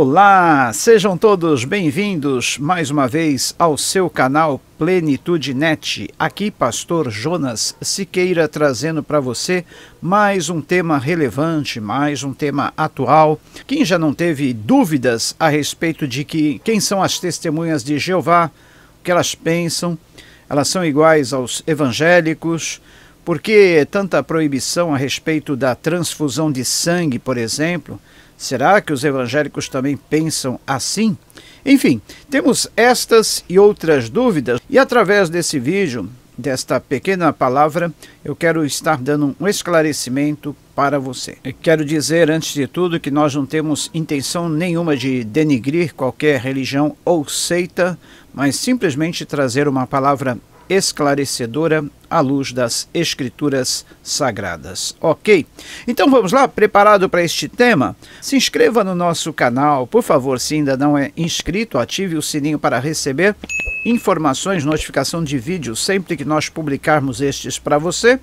Olá, sejam todos bem-vindos mais uma vez ao seu canal Plenitude Net. Aqui, Pastor Jonas Siqueira trazendo para você mais um tema relevante, mais um tema atual. Quem já não teve dúvidas a respeito de que quem são as testemunhas de Jeová, o que elas pensam, elas são iguais aos evangélicos? Por que tanta proibição a respeito da transfusão de sangue, por exemplo? Será que os evangélicos também pensam assim? Enfim, temos estas e outras dúvidas, e através desse vídeo, desta pequena palavra, eu quero estar dando um esclarecimento para você. Eu quero dizer, antes de tudo, que nós não temos intenção nenhuma de denigrir qualquer religião ou seita, mas simplesmente trazer uma palavra esclarecedora à luz das Escrituras Sagradas. Ok? Então vamos lá, preparado para este tema? Se inscreva no nosso canal, por favor, se ainda não é inscrito, ative o sininho para receber informações, notificação de vídeo sempre que nós publicarmos estes para você.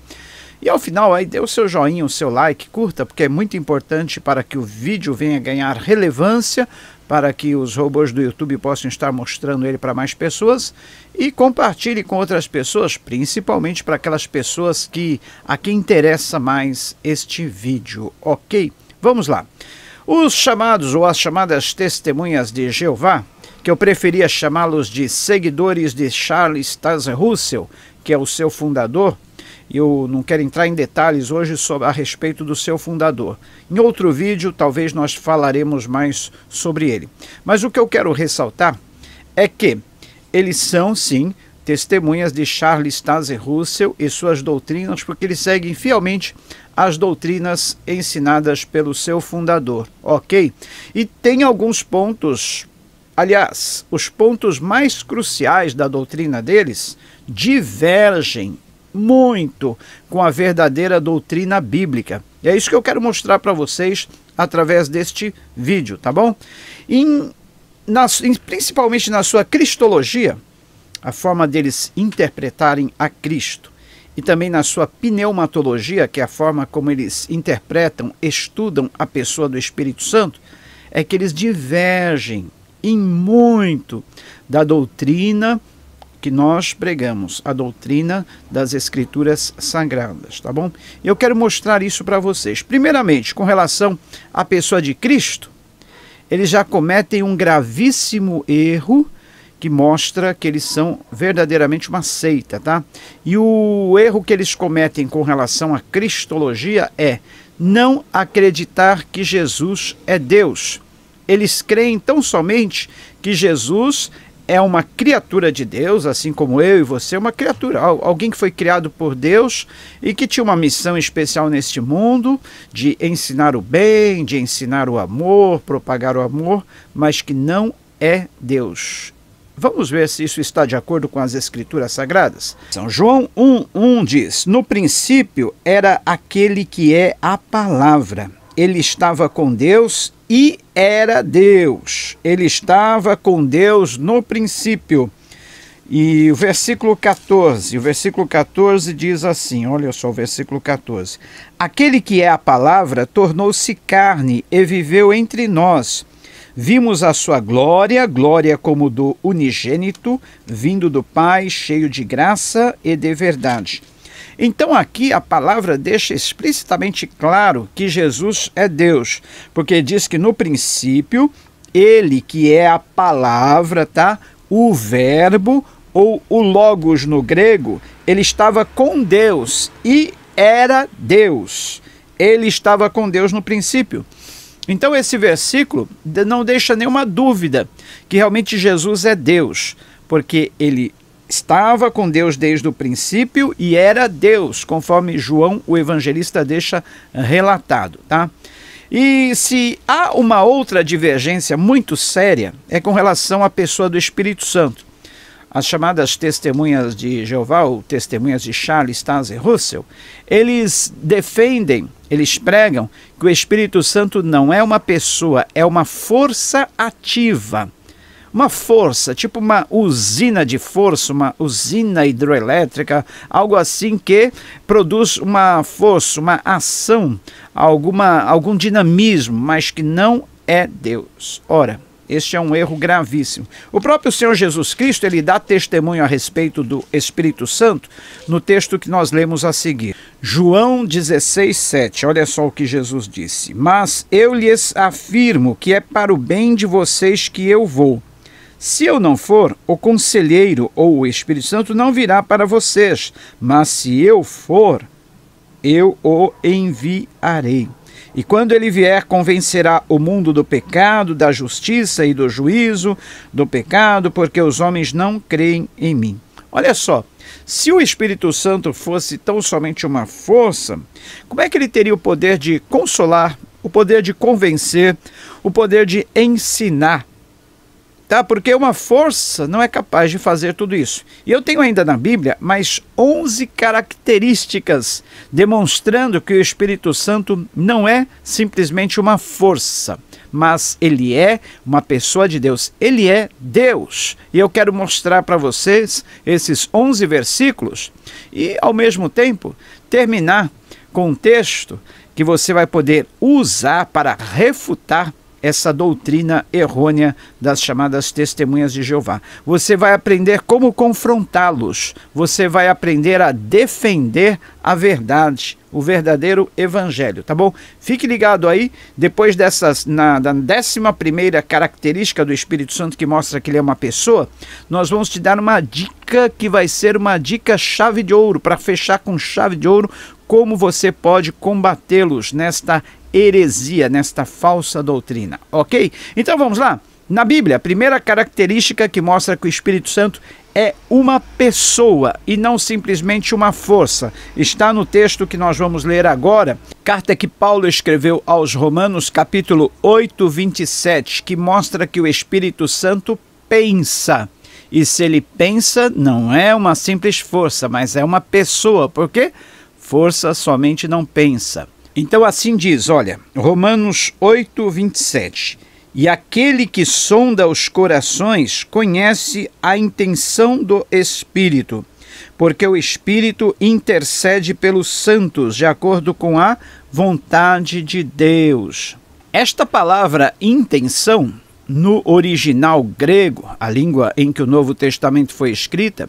E ao final aí dê o seu joinha, o seu like, curta, porque é muito importante para que o vídeo venha ganhar relevância para que os robôs do YouTube possam estar mostrando ele para mais pessoas e compartilhe com outras pessoas, principalmente para aquelas pessoas que a quem interessa mais este vídeo, ok? Vamos lá. Os chamados ou as chamadas testemunhas de Jeová, que eu preferia chamá-los de seguidores de Charles Taze Russell, que é o seu fundador, eu não quero entrar em detalhes hoje sobre, a respeito do seu fundador. Em outro vídeo, talvez nós falaremos mais sobre ele. Mas o que eu quero ressaltar é que eles são, sim, testemunhas de Charles Taze Russell e suas doutrinas, porque eles seguem fielmente as doutrinas ensinadas pelo seu fundador, ok? E tem alguns pontos, aliás, os pontos mais cruciais da doutrina deles divergem muito com a verdadeira doutrina bíblica. E é isso que eu quero mostrar para vocês através deste vídeo, tá bom? Em, na, em, principalmente na sua cristologia, a forma deles interpretarem a Cristo, e também na sua pneumatologia, que é a forma como eles interpretam, estudam a pessoa do Espírito Santo, é que eles divergem em muito da doutrina que nós pregamos, a doutrina das Escrituras Sagradas, tá bom? Eu quero mostrar isso para vocês. Primeiramente, com relação à pessoa de Cristo, eles já cometem um gravíssimo erro que mostra que eles são verdadeiramente uma seita, tá? E o erro que eles cometem com relação à cristologia é não acreditar que Jesus é Deus. Eles creem tão somente que Jesus é uma criatura de Deus, assim como eu e você, uma criatura, alguém que foi criado por Deus e que tinha uma missão especial neste mundo de ensinar o bem, de ensinar o amor, propagar o amor, mas que não é Deus. Vamos ver se isso está de acordo com as Escrituras Sagradas. São João 1,1 diz: No princípio era aquele que é a palavra. Ele estava com Deus e era Deus. Ele estava com Deus no princípio. E o versículo 14, o versículo 14 diz assim, olha só o versículo 14. Aquele que é a palavra tornou-se carne e viveu entre nós. Vimos a sua glória, glória como do unigênito, vindo do Pai, cheio de graça e de verdade. Então aqui a palavra deixa explicitamente claro que Jesus é Deus, porque diz que no princípio ele que é a palavra, tá? O verbo ou o logos no grego, ele estava com Deus e era Deus. Ele estava com Deus no princípio. Então, esse versículo não deixa nenhuma dúvida que realmente Jesus é Deus, porque ele estava com Deus desde o princípio e era Deus, conforme João o evangelista deixa relatado, tá? E se há uma outra divergência muito séria é com relação à pessoa do Espírito Santo. As chamadas testemunhas de Jeová, ou testemunhas de Charles Stanley Russell, eles defendem, eles pregam que o Espírito Santo não é uma pessoa, é uma força ativa uma força, tipo uma usina de força, uma usina hidroelétrica, algo assim que produz uma força, uma ação, alguma, algum dinamismo, mas que não é Deus. Ora, este é um erro gravíssimo. O próprio Senhor Jesus Cristo, ele dá testemunho a respeito do Espírito Santo no texto que nós lemos a seguir. João 16, 7. Olha só o que Jesus disse. Mas eu lhes afirmo que é para o bem de vocês que eu vou, se eu não for, o conselheiro ou o Espírito Santo não virá para vocês, mas se eu for, eu o enviarei. E quando ele vier, convencerá o mundo do pecado, da justiça e do juízo, do pecado, porque os homens não creem em mim. Olha só, se o Espírito Santo fosse tão somente uma força, como é que ele teria o poder de consolar, o poder de convencer, o poder de ensinar? tá? Porque uma força não é capaz de fazer tudo isso. E eu tenho ainda na Bíblia mais 11 características demonstrando que o Espírito Santo não é simplesmente uma força, mas ele é uma pessoa de Deus. Ele é Deus. E eu quero mostrar para vocês esses 11 versículos e ao mesmo tempo terminar com um texto que você vai poder usar para refutar essa doutrina errônea das chamadas testemunhas de Jeová. Você vai aprender como confrontá-los, você vai aprender a defender a verdade, o verdadeiro evangelho, tá bom? Fique ligado aí, depois dessas, na, na décima primeira característica do Espírito Santo que mostra que ele é uma pessoa, nós vamos te dar uma dica que vai ser uma dica chave de ouro, para fechar com chave de ouro como você pode combatê-los nesta heresia, nesta falsa doutrina, ok? Então vamos lá. Na Bíblia, a primeira característica que mostra que o Espírito Santo é uma pessoa e não simplesmente uma força. Está no texto que nós vamos ler agora, carta que Paulo escreveu aos Romanos, capítulo 8, 27, que mostra que o Espírito Santo pensa. E se ele pensa, não é uma simples força, mas é uma pessoa. Por quê? força somente não pensa. Então assim diz, olha, Romanos 8, 27. E aquele que sonda os corações conhece a intenção do Espírito, porque o Espírito intercede pelos santos de acordo com a vontade de Deus. Esta palavra intenção no original grego, a língua em que o Novo Testamento foi escrita,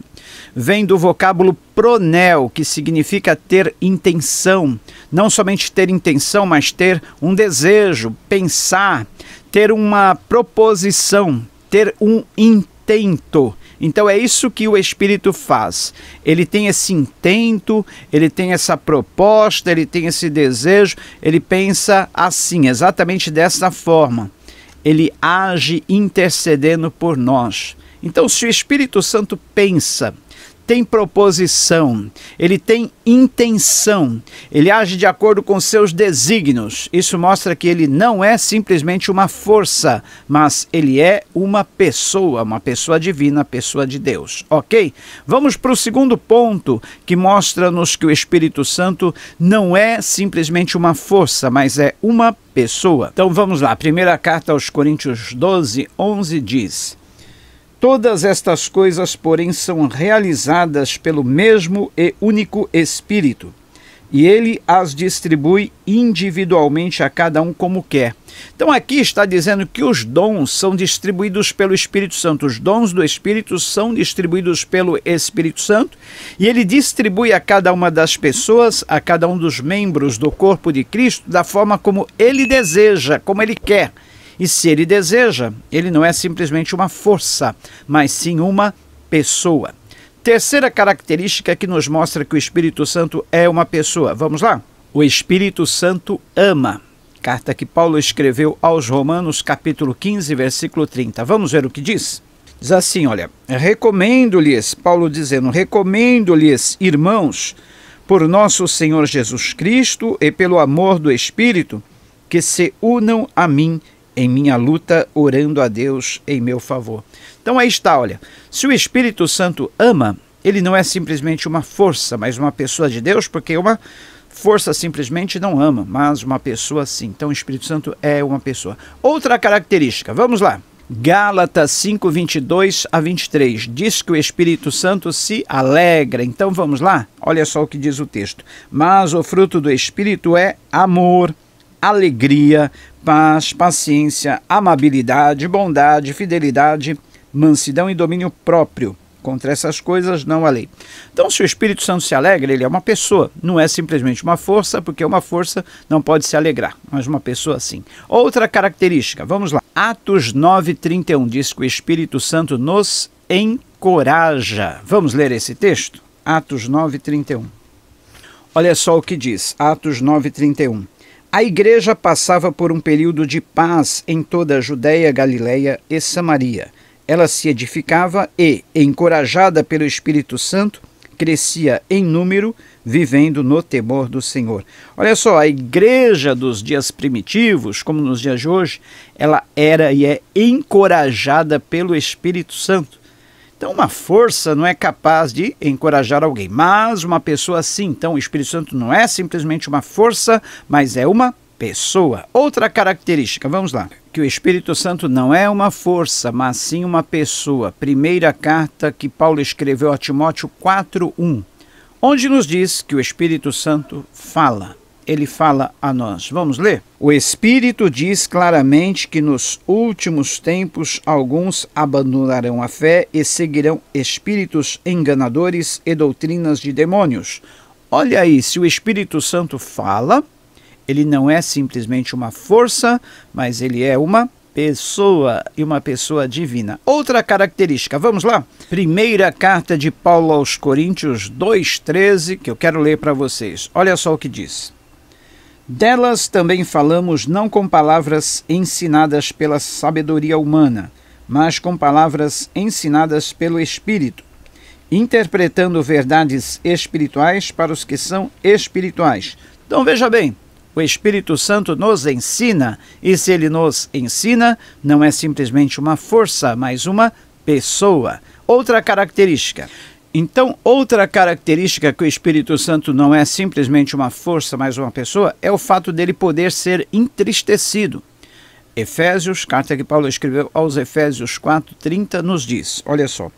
vem do vocábulo pronel, que significa ter intenção, não somente ter intenção, mas ter um desejo, pensar, ter uma proposição, ter um intento. Então é isso que o espírito faz. Ele tem esse intento, ele tem essa proposta, ele tem esse desejo, ele pensa assim, exatamente dessa forma ele age intercedendo por nós. Então, se o Espírito Santo pensa, tem proposição, ele tem intenção, ele age de acordo com seus desígnios. Isso mostra que ele não é simplesmente uma força, mas ele é uma pessoa, uma pessoa divina, pessoa de Deus. Ok? Vamos para o segundo ponto que mostra-nos que o Espírito Santo não é simplesmente uma força, mas é uma pessoa. Então vamos lá. Primeira carta aos Coríntios 12, 11 diz. Todas estas coisas, porém, são realizadas pelo mesmo e único Espírito, e ele as distribui individualmente a cada um como quer. Então, aqui está dizendo que os dons são distribuídos pelo Espírito Santo, os dons do Espírito são distribuídos pelo Espírito Santo, e ele distribui a cada uma das pessoas, a cada um dos membros do corpo de Cristo, da forma como ele deseja, como ele quer. E se ele deseja, ele não é simplesmente uma força, mas sim uma pessoa. Terceira característica que nos mostra que o Espírito Santo é uma pessoa. Vamos lá? O Espírito Santo ama. Carta que Paulo escreveu aos Romanos, capítulo 15, versículo 30. Vamos ver o que diz? Diz assim: olha, recomendo-lhes, Paulo dizendo, recomendo-lhes, irmãos, por nosso Senhor Jesus Cristo e pelo amor do Espírito, que se unam a mim em minha luta, orando a Deus em meu favor. Então aí está, olha. Se o Espírito Santo ama, ele não é simplesmente uma força, mas uma pessoa de Deus, porque uma força simplesmente não ama, mas uma pessoa sim. Então o Espírito Santo é uma pessoa. Outra característica, vamos lá. Gálatas 5, 22 a 23, diz que o Espírito Santo se alegra. Então vamos lá? Olha só o que diz o texto. Mas o fruto do Espírito é amor alegria, paz, paciência, amabilidade, bondade, fidelidade, mansidão e domínio próprio. Contra essas coisas não há lei. Então, se o Espírito Santo se alegra, ele é uma pessoa, não é simplesmente uma força, porque uma força não pode se alegrar, mas uma pessoa sim. Outra característica, vamos lá. Atos 9,31 diz que o Espírito Santo nos encoraja. Vamos ler esse texto? Atos 9,31. Olha só o que diz, Atos 9,31. A igreja passava por um período de paz em toda a Judéia, Galiléia e Samaria. Ela se edificava e, encorajada pelo Espírito Santo, crescia em número, vivendo no temor do Senhor. Olha só, a igreja dos dias primitivos, como nos dias de hoje, ela era e é encorajada pelo Espírito Santo. Então, uma força não é capaz de encorajar alguém, mas uma pessoa sim. Então, o Espírito Santo não é simplesmente uma força, mas é uma pessoa. Outra característica, vamos lá, que o Espírito Santo não é uma força, mas sim uma pessoa. Primeira carta que Paulo escreveu a Timóteo 4:1, onde nos diz que o Espírito Santo fala ele fala a nós. Vamos ler? O Espírito diz claramente que nos últimos tempos alguns abandonarão a fé e seguirão espíritos enganadores e doutrinas de demônios. Olha aí, se o Espírito Santo fala, ele não é simplesmente uma força, mas ele é uma pessoa e uma pessoa divina. Outra característica, vamos lá. Primeira carta de Paulo aos Coríntios 2,13, que eu quero ler para vocês. Olha só o que diz. Delas também falamos não com palavras ensinadas pela sabedoria humana, mas com palavras ensinadas pelo Espírito, interpretando verdades espirituais para os que são espirituais. Então veja bem, o Espírito Santo nos ensina, e se ele nos ensina, não é simplesmente uma força, mas uma pessoa. Outra característica: então, outra característica que o Espírito Santo não é simplesmente uma força, mas uma pessoa, é o fato dele poder ser entristecido. Efésios, carta que Paulo escreveu aos Efésios 4:30 nos diz: Olha só,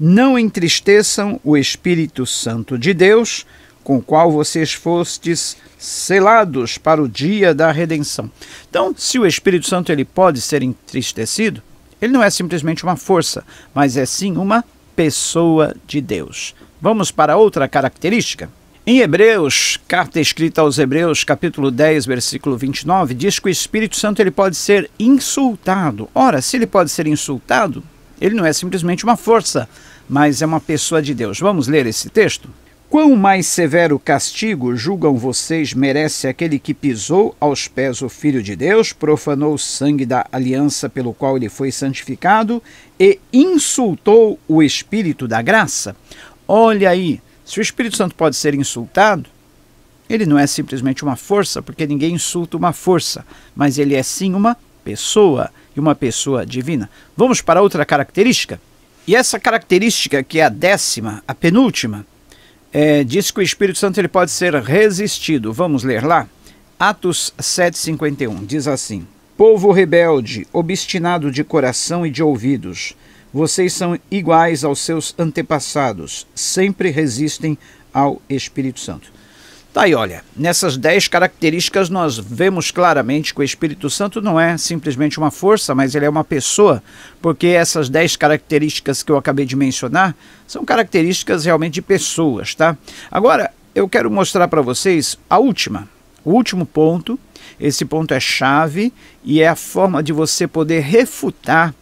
não entristeçam o Espírito Santo de Deus, com o qual vocês fostes selados para o dia da redenção. Então, se o Espírito Santo ele pode ser entristecido, ele não é simplesmente uma força, mas é sim uma pessoa de Deus. Vamos para outra característica? Em Hebreus, carta escrita aos Hebreus, capítulo 10, versículo 29, diz que o Espírito Santo ele pode ser insultado. Ora, se ele pode ser insultado, ele não é simplesmente uma força, mas é uma pessoa de Deus. Vamos ler esse texto? Quão mais severo castigo julgam vocês merece aquele que pisou aos pés o Filho de Deus, profanou o sangue da aliança pelo qual ele foi santificado e insultou o Espírito da graça? Olha aí, se o Espírito Santo pode ser insultado, ele não é simplesmente uma força, porque ninguém insulta uma força, mas ele é sim uma pessoa e uma pessoa divina. Vamos para outra característica? E essa característica, que é a décima, a penúltima, é, diz que o Espírito Santo ele pode ser resistido. Vamos ler lá? Atos 7,51 diz assim: Povo rebelde, obstinado de coração e de ouvidos, vocês são iguais aos seus antepassados, sempre resistem ao Espírito Santo. Tá aí, olha, nessas 10 características nós vemos claramente que o Espírito Santo não é simplesmente uma força, mas ele é uma pessoa, porque essas 10 características que eu acabei de mencionar são características realmente de pessoas, tá? Agora, eu quero mostrar para vocês a última, o último ponto. Esse ponto é chave e é a forma de você poder refutar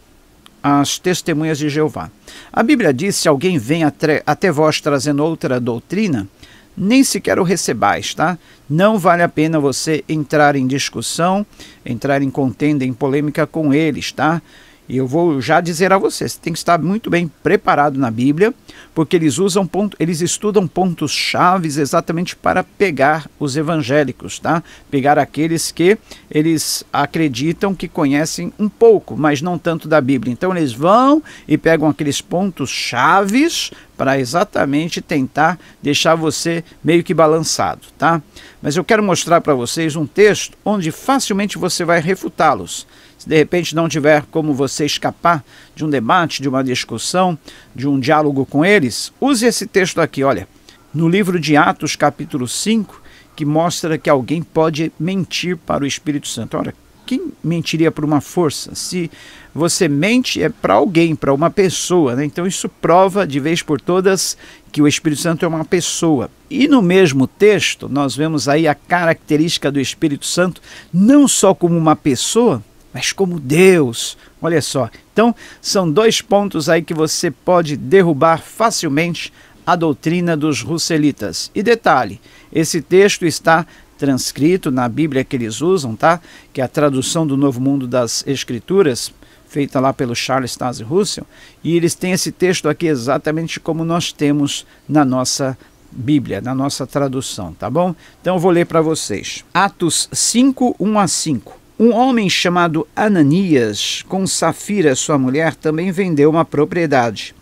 as testemunhas de Jeová. A Bíblia diz: se alguém vem até vós trazendo outra doutrina, nem sequer o recebais, tá? Não vale a pena você entrar em discussão, entrar em contenda, em polêmica com eles, tá? E eu vou já dizer a você, você tem que estar muito bem preparado na Bíblia porque eles usam ponto, eles estudam pontos chaves exatamente para pegar os evangélicos, tá? Pegar aqueles que eles acreditam que conhecem um pouco, mas não tanto da Bíblia. Então eles vão e pegam aqueles pontos chaves para exatamente tentar deixar você meio que balançado, tá? Mas eu quero mostrar para vocês um texto onde facilmente você vai refutá-los se de repente não tiver como você escapar de um debate, de uma discussão, de um diálogo com eles, use esse texto aqui, olha, no livro de Atos, capítulo 5, que mostra que alguém pode mentir para o Espírito Santo. Ora, quem mentiria para uma força? Se você mente, é para alguém, para uma pessoa. Né? Então, isso prova de vez por todas que o Espírito Santo é uma pessoa. E no mesmo texto, nós vemos aí a característica do Espírito Santo não só como uma pessoa, mas como Deus. Olha só. Então, são dois pontos aí que você pode derrubar facilmente a doutrina dos russelitas. E detalhe, esse texto está transcrito na Bíblia que eles usam, tá? Que é a tradução do Novo Mundo das Escrituras, feita lá pelo Charles Stasi Russell, e eles têm esse texto aqui exatamente como nós temos na nossa Bíblia, na nossa tradução, tá bom? Então eu vou ler para vocês. Atos 5, 1 a 5. Um homem chamado Ananias, com Safira, sua mulher, também vendeu uma propriedade.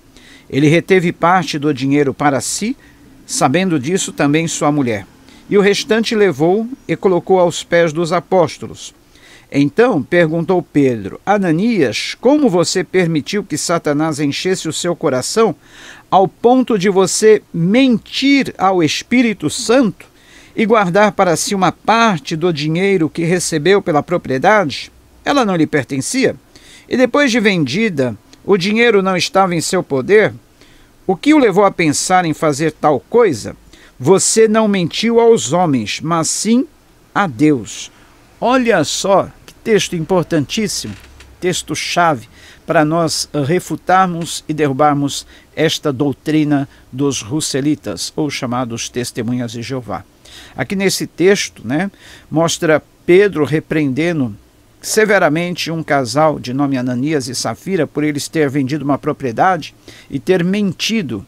Ele reteve parte do dinheiro para si, sabendo disso também sua mulher. E o restante levou e colocou aos pés dos apóstolos. Então perguntou Pedro: Ananias, como você permitiu que Satanás enchesse o seu coração ao ponto de você mentir ao Espírito Santo? e guardar para si uma parte do dinheiro que recebeu pela propriedade, ela não lhe pertencia, e depois de vendida, o dinheiro não estava em seu poder, o que o levou a pensar em fazer tal coisa? Você não mentiu aos homens, mas sim a Deus. Olha só que texto importantíssimo, texto-chave para nós eh, refutarmos e derrubarmos esta doutrina dos russelitas, ou chamados testemunhas de Jeová. Aqui nesse texto, né, mostra Pedro repreendendo severamente um casal de nome Ananias e Safira por eles ter vendido uma propriedade e ter mentido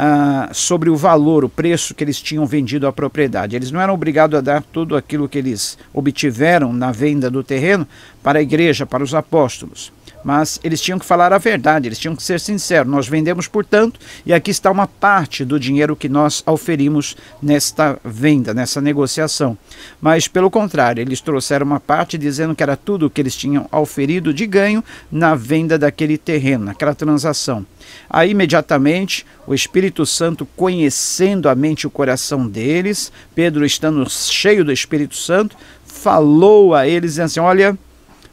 ah, sobre o valor, o preço que eles tinham vendido a propriedade. Eles não eram obrigados a dar tudo aquilo que eles obtiveram na venda do terreno para a igreja, para os apóstolos mas eles tinham que falar a verdade, eles tinham que ser sinceros. Nós vendemos por tanto e aqui está uma parte do dinheiro que nós oferimos nesta venda, nessa negociação. Mas pelo contrário, eles trouxeram uma parte dizendo que era tudo o que eles tinham oferido de ganho na venda daquele terreno, naquela transação. Aí imediatamente o Espírito Santo conhecendo a mente e o coração deles, Pedro estando cheio do Espírito Santo, falou a eles assim: "Olha,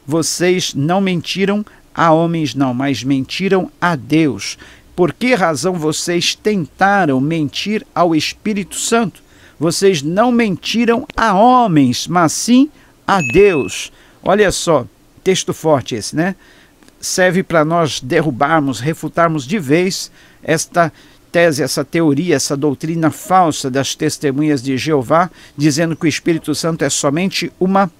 vocês não mentiram a homens não, mas mentiram a Deus. Por que razão vocês tentaram mentir ao Espírito Santo? Vocês não mentiram a homens, mas sim a Deus. Olha só, texto forte esse, né? Serve para nós derrubarmos, refutarmos de vez esta tese, essa teoria, essa doutrina falsa das testemunhas de Jeová, dizendo que o Espírito Santo é somente uma,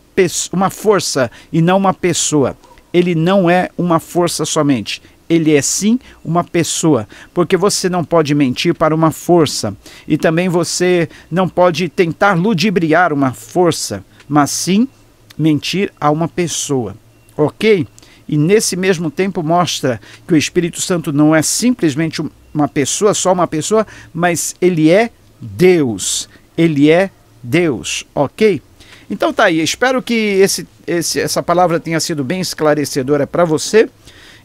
uma força e não uma pessoa ele não é uma força somente, ele é sim uma pessoa, porque você não pode mentir para uma força e também você não pode tentar ludibriar uma força, mas sim mentir a uma pessoa, ok? E nesse mesmo tempo mostra que o Espírito Santo não é simplesmente uma pessoa, só uma pessoa, mas ele é Deus. Ele é Deus, ok? Então tá aí, espero que esse, esse, essa palavra tenha sido bem esclarecedora para você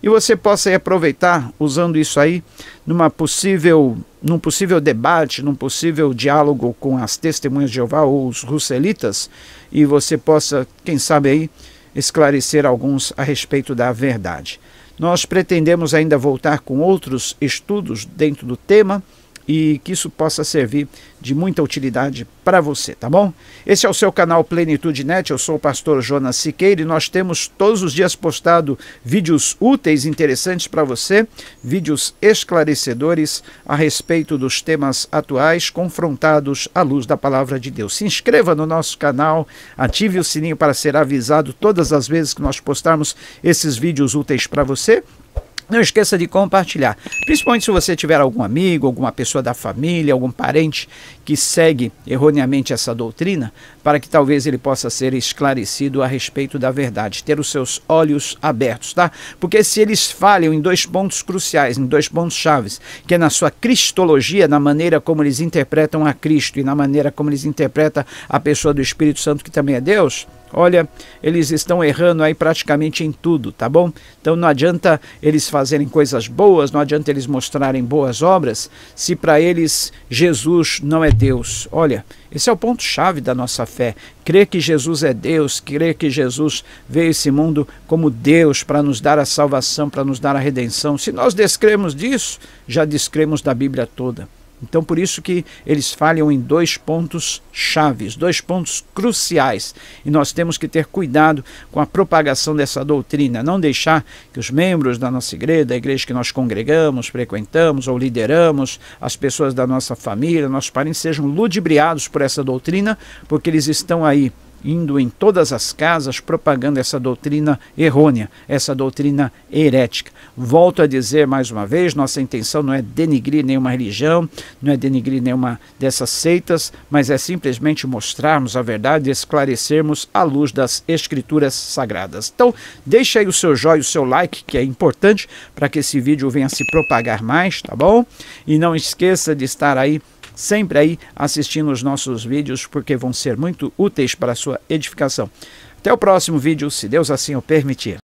e você possa aproveitar usando isso aí numa possível, num possível debate, num possível diálogo com as testemunhas de Jeová ou os russelitas e você possa, quem sabe aí, esclarecer alguns a respeito da verdade. Nós pretendemos ainda voltar com outros estudos dentro do tema e que isso possa servir de muita utilidade para você, tá bom? Esse é o seu canal Plenitude Net, eu sou o pastor Jonas Siqueira e nós temos todos os dias postado vídeos úteis, interessantes para você, vídeos esclarecedores a respeito dos temas atuais confrontados à luz da palavra de Deus. Se inscreva no nosso canal, ative o sininho para ser avisado todas as vezes que nós postarmos esses vídeos úteis para você não esqueça de compartilhar, principalmente se você tiver algum amigo, alguma pessoa da família, algum parente que segue erroneamente essa doutrina, para que talvez ele possa ser esclarecido a respeito da verdade, ter os seus olhos abertos, tá? Porque se eles falham em dois pontos cruciais, em dois pontos chaves, que é na sua cristologia, na maneira como eles interpretam a Cristo e na maneira como eles interpretam a pessoa do Espírito Santo, que também é Deus, Olha, eles estão errando aí praticamente em tudo, tá bom? Então não adianta eles fazerem coisas boas, não adianta eles mostrarem boas obras, se para eles Jesus não é é Deus. Olha, esse é o ponto-chave da nossa fé. Crer que Jesus é Deus, crer que Jesus veio esse mundo como Deus para nos dar a salvação, para nos dar a redenção. Se nós descremos disso, já descremos da Bíblia toda. Então, por isso que eles falham em dois pontos chaves, dois pontos cruciais. E nós temos que ter cuidado com a propagação dessa doutrina, não deixar que os membros da nossa igreja, da igreja que nós congregamos, frequentamos ou lideramos, as pessoas da nossa família, nossos parentes, sejam ludibriados por essa doutrina, porque eles estão aí indo em todas as casas propagando essa doutrina errônea, essa doutrina herética. Volto a dizer mais uma vez: nossa intenção não é denigrir nenhuma religião, não é denigrir nenhuma dessas seitas, mas é simplesmente mostrarmos a verdade e esclarecermos à luz das escrituras sagradas. Então, deixe aí o seu joinha, o seu like, que é importante para que esse vídeo venha se propagar mais, tá bom? E não esqueça de estar aí sempre aí assistindo os nossos vídeos, porque vão ser muito úteis para a sua edificação. Até o próximo vídeo, se Deus assim o permitir.